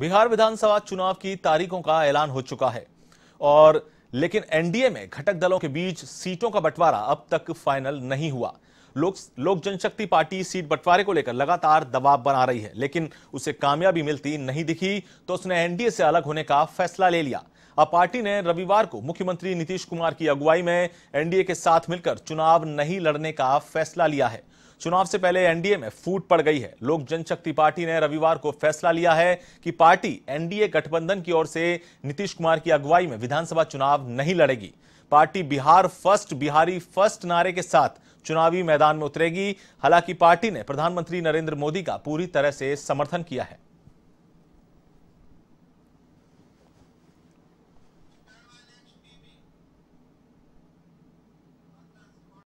बिहार विधानसभा चुनाव की तारीखों का ऐलान हो चुका है और लेकिन एनडीए में घटक दलों के बीच सीटों का बंटवारा अब तक फाइनल नहीं हुआ लोक लोक जनशक्ति पार्टी सीट बंटवारे को लेकर लगातार दबाव बना रही है लेकिन उसे कामयाबी मिलती नहीं दिखी तो उसने एनडीए से अलग होने का फैसला ले लिया अब पार्टी ने रविवार को मुख्यमंत्री नीतीश कुमार की अगुवाई में एनडीए के साथ मिलकर चुनाव नहीं लड़ने का फैसला लिया है चुनाव से पहले एनडीए में फूट पड़ गई है लोक जनशक्ति पार्टी ने रविवार को फैसला लिया है कि पार्टी एनडीए गठबंधन की ओर से नीतीश कुमार की अगुवाई में विधानसभा चुनाव नहीं लड़ेगी party Bihar first Bihari first नारे के साथ चुनावी मैदान में उतरेगी हालांकि पार्टी ने प्रधानमंत्री नरेंद्र मोदी का पूरी तरह से समर्थन किया है